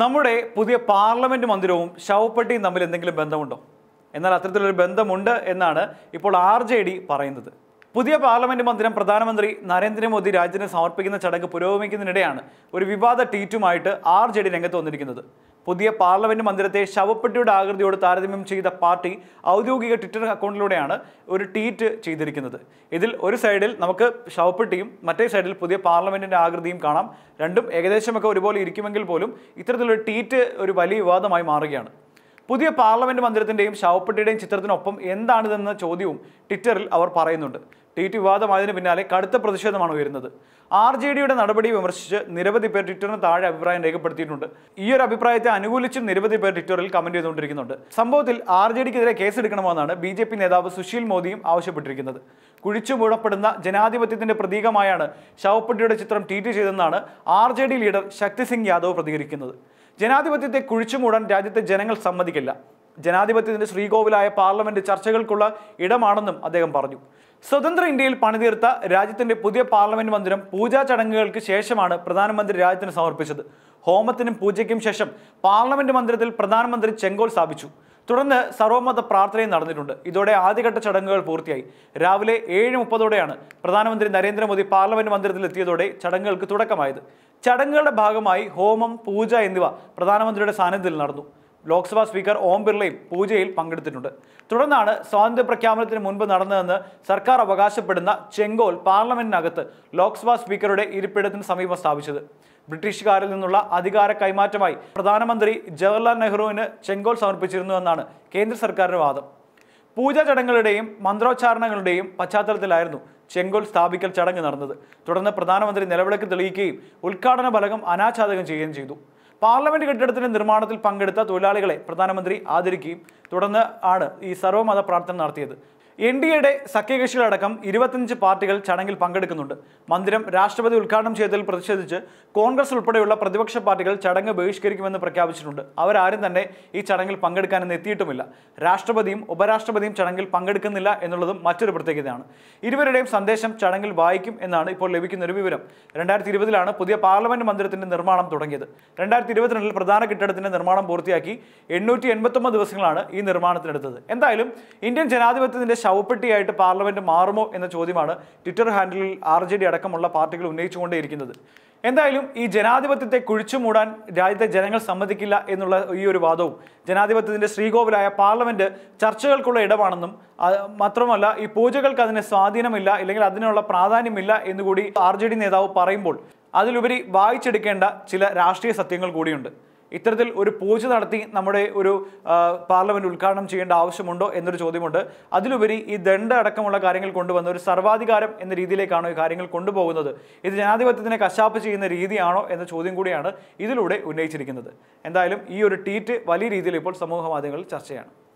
നമ്മുടെ പുതിയ പാർലമെന്റ് മന്ദിരവും ശവപ്പെട്ടിയും തമ്മിൽ എന്തെങ്കിലും ബന്ധമുണ്ടോ എന്നാൽ അത്തരത്തിലൊരു ബന്ധമുണ്ട് എന്നാണ് ഇപ്പോൾ ആർ ജെ ഡി പറയുന്നത് പുതിയ പാർലമെന്റ് മന്ദിരം പ്രധാനമന്ത്രി നരേന്ദ്രമോദി രാജ്യത്തിന് സമർപ്പിക്കുന്ന ചടങ്ങ് പുരോഗമിക്കുന്നതിനിടെയാണ് ഒരു വിവാദ ട്വീറ്റുമായിട്ട് ആർ ജെ ഡി രംഗത്ത് വന്നിരിക്കുന്നത് പുതിയ പാർലമെന്റ് മന്ദിരത്തെ ശവപ്പെട്ടിയുടെ ആകൃതിയോട് താരതമ്യം ചെയ്ത പാർട്ടി ഔദ്യോഗിക ട്വിറ്റർ അക്കൗണ്ടിലൂടെയാണ് ഒരു ട്വീറ്റ് ചെയ്തിരിക്കുന്നത് ഇതിൽ ഒരു സൈഡിൽ നമുക്ക് ശവപ്പെട്ടിയും മറ്റേ സൈഡിൽ പുതിയ പാർലമെന്റിന്റെ ആകൃതിയും കാണാം രണ്ടും ഏകദേശമൊക്കെ ഒരുപോലെ ഇരിക്കുമെങ്കിൽ പോലും ഇത്തരത്തിലൊരു ട്വീറ്റ് ഒരു വലിയ വിവാദമായി മാറുകയാണ് പുതിയ പാർലമെന്റ് മന്ദിരത്തിൻ്റെയും ശവപ്പെട്ടിയുടെയും ചിത്രത്തിനൊപ്പം എന്താണിതെന്ന ചോദ്യവും ട്വിറ്ററിൽ അവർ പറയുന്നുണ്ട് ട്വീറ്റ് വിവാദമായതിനു പിന്നാലെ കടുത്ത പ്രതിഷേധമാണ് ഉയരുന്നത് ആർ ജെ ഡിയുടെ നടപടി വിമർശിച്ച് നിരവധി പേർ ട്വിറ്ററിന് താഴെ അഭിപ്രായം രേഖപ്പെടുത്തിയിട്ടുണ്ട് ഈ ഒരു അഭിപ്രായത്തെ അനുകൂലിച്ചും നിരവധി പേർ ട്വിറ്ററിൽ കമന്റ് ചെയ്തുകൊണ്ടിരിക്കുന്നുണ്ട് സംഭവത്തിൽ ആർ ജെ ഡിക്കെതിരെ കേസെടുക്കണമെന്നാണ് ബി ജെ പി നേതാവ് സുശീൽ മോദിയും ആവശ്യപ്പെട്ടിരിക്കുന്നത് കുഴിച്ചു മൂടപ്പെടുന്ന ജനാധിപത്യത്തിന്റെ പ്രതീകമായാണ് ശവപ്പെട്ടിയുടെ ചിത്രം ട്വീറ്റ് ചെയ്തെന്നാണ് R J D leader Shakti Singh Yadav പ്രതികരിക്കുന്നത് ജനാധിപത്യത്തെ കുഴിച്ചു മൂടാൻ രാജ്യത്തെ ജനങ്ങൾ സമ്മതിക്കില്ല ജനാധിപത്യത്തിന്റെ ശ്രീകോവിലായ പാർലമെന്റ് ചർച്ചകൾക്കുള്ള ഇടമാണെന്നും അദ്ദേഹം പറഞ്ഞു സ്വതന്ത്ര ഇന്ത്യയിൽ പണിതീർത്ത രാജ്യത്തിന്റെ പുതിയ പാർലമെന്റ് മന്ദിരം പൂജാ ചടങ്ങുകൾക്ക് ശേഷമാണ് പ്രധാനമന്ത്രി രാജ്യത്തിന് സമർപ്പിച്ചത് ഹോമത്തിനും പൂജയ്ക്കും ശേഷം പാർലമെന്റ് മന്ദിരത്തിൽ പ്രധാനമന്ത്രി ചെങ്കോൽ സ്ഥാപിച്ചു തുടർന്ന് സർവമത പ്രാർത്ഥനയും നടന്നിട്ടുണ്ട് ഇതോടെ ആദ്യഘട്ട ചടങ്ങുകൾ പൂർത്തിയായി രാവിലെ ഏഴ് മുപ്പതോടെയാണ് പ്രധാനമന്ത്രി നരേന്ദ്രമോദി പാർലമെന്റ് മന്ദിരത്തിൽ എത്തിയതോടെ ചടങ്ങുകൾക്ക് തുടക്കമായത് ചടങ്ങുകളുടെ ഭാഗമായി ഹോമം പൂജ എന്നിവ പ്രധാനമന്ത്രിയുടെ സാന്നിധ്യത്തിൽ നടന്നു ലോക്സഭാ സ്പീക്കർ ഓം ബിർളയും പൂജയിൽ പങ്കെടുത്തിട്ടുണ്ട് തുടർന്നാണ് സ്വാതന്ത്ര്യ പ്രഖ്യാപനത്തിന് മുൻപ് നടന്നതെന്ന് സർക്കാർ അവകാശപ്പെടുന്ന ചെങ്കോൽ പാർലമെന്റിനകത്ത് ലോക്സഭാ സ്പീക്കറുടെ ഇരിപ്പിടത്തിന് സമീപം സ്ഥാപിച്ചത് ബ്രിട്ടീഷുകാരിൽ നിന്നുള്ള അധികാര കൈമാറ്റമായി പ്രധാനമന്ത്രി ജവഹർലാൽ നെഹ്റുവിന് ചെങ്കോൽ സമർപ്പിച്ചിരുന്നു എന്നാണ് കേന്ദ്ര സർക്കാരിന്റെ വാദം പൂജാ ചടങ്ങുകളുടെയും മന്ത്രോച്ചാരണങ്ങളുടെയും പശ്ചാത്തലത്തിലായിരുന്നു ചെങ്കോൽ സ്ഥാപിക്കൽ ചടങ്ങ് നടന്നത് തുടർന്ന് പ്രധാനമന്ത്രി നിലവിളക്ക് തെളിയിക്കുകയും ഉദ്ഘാടന ഫലകം അനാച്ഛാദകം ചെയ്യുകയും ചെയ്തു പാർലമെന്റ് കെട്ടിടത്തിന്റെ നിർമ്മാണത്തിൽ പങ്കെടുത്ത തൊഴിലാളികളെ പ്രധാനമന്ത്രി ആദരിക്കുകയും തുടർന്ന് ആണ് ഈ സർവ്വമത പ്രാർത്ഥന നടത്തിയത് എൻ ഡി എയുടെ സഖ്യകക്ഷികളടക്കം ഇരുപത്തഞ്ച് പാർട്ടികൾ ചടങ്ങിൽ പങ്കെടുക്കുന്നുണ്ട് മന്ദിരം രാഷ്ട്രപതി ഉദ്ഘാടനം ചെയ്തതിൽ പ്രതിഷേധിച്ച് കോൺഗ്രസ് ഉൾപ്പെടെയുള്ള പ്രതിപക്ഷ പാർട്ടികൾ ചടങ്ങ് ബഹിഷ്കരിക്കുമെന്ന് പ്രഖ്യാപിച്ചിട്ടുണ്ട് അവരാരും തന്നെ ഈ ചടങ്ങിൽ പങ്കെടുക്കാനെന്ന് എത്തിയിട്ടുമില്ല രാഷ്ട്രപതിയും ഉപരാഷ്ട്രപതിയും ചടങ്ങിൽ പങ്കെടുക്കുന്നില്ല എന്നുള്ളതും മറ്റൊരു പ്രത്യേകതയാണ് ഇരുവരുടെയും സന്ദേശം ചടങ്ങിൽ വായിക്കും എന്നാണ് ഇപ്പോൾ ലഭിക്കുന്ന ഒരു വിവരം രണ്ടായിരത്തി ഇരുപതിലാണ് പുതിയ പാർലമെന്റ് മന്ദിരത്തിന്റെ നിർമ്മാണം തുടങ്ങിയത് രണ്ടായിരത്തി ഇരുപത്തിരണ്ടിൽ പ്രധാന കെട്ടിടത്തിന്റെ നിർമ്മാണം പൂർത്തിയാക്കി എണ്ണൂറ്റി എൺപത്തൊമ്പത് ദിവസങ്ങളാണ് ഈ നിർമ്മാണത്തിനെടുത്തത് എന്തായാലും ഇന്ത്യൻ ജനാധിപത്യത്തിന്റെ ചവപ്പെട്ടിയായിട്ട് പാർലമെന്റ് മാറുമോ എന്ന ചോദ്യമാണ് ട്വിറ്റർ ഹാൻഡിലിൽ ആർ ജെ ഡി അടക്കമുള്ള പാർട്ടികൾ ഉന്നയിച്ചുകൊണ്ടേയിരിക്കുന്നത് എന്തായാലും ഈ ജനാധിപത്യത്തെ കുഴിച്ചു മൂടാൻ രാജ്യത്തെ ജനങ്ങൾ സമ്മതിക്കില്ല എന്നുള്ള ഈ ഒരു വാദവും ജനാധിപത്യത്തിൻ്റെ ശ്രീകോവിലായ പാർലമെൻറ്റ് ചർച്ചകൾക്കുള്ള ഇടമാണെന്നും മാത്രമല്ല ഈ പൂജകൾക്ക് അതിന് സ്വാധീനമില്ല അല്ലെങ്കിൽ അതിനുള്ള പ്രാധാന്യമില്ല എന്നുകൂടി ആർ ജെ ഡി നേതാവ് പറയുമ്പോൾ അതിലുപരി വായിച്ചെടുക്കേണ്ട ചില രാഷ്ട്രീയ സത്യങ്ങൾ കൂടിയുണ്ട് ഇത്തരത്തിൽ ഒരു പൂജ നടത്തി നമ്മുടെ ഒരു പാർലമെന്റ് ഉദ്ഘാടനം ചെയ്യേണ്ട ആവശ്യമുണ്ടോ എന്നൊരു ചോദ്യമുണ്ട് അതിലുപരി ഈ ദണ്ഡ അടക്കമുള്ള കാര്യങ്ങൾ കൊണ്ടുവന്ന ഒരു സർവാധികാരം എന്ന രീതിയിലേക്കാണോ ഈ കാര്യങ്ങൾ കൊണ്ടുപോകുന്നത് ഇത് ജനാധിപത്യത്തിനെ കശാപ്പ് ചെയ്യുന്ന രീതിയാണോ എന്ന ചോദ്യം കൂടിയാണ് ഇതിലൂടെ ഉന്നയിച്ചിരിക്കുന്നത് എന്തായാലും ഈ ഒരു ട്വീറ്റ് വലിയ രീതിയിൽ ഇപ്പോൾ സമൂഹ മാധ്യമങ്ങളിൽ ചർച്ചയാണ്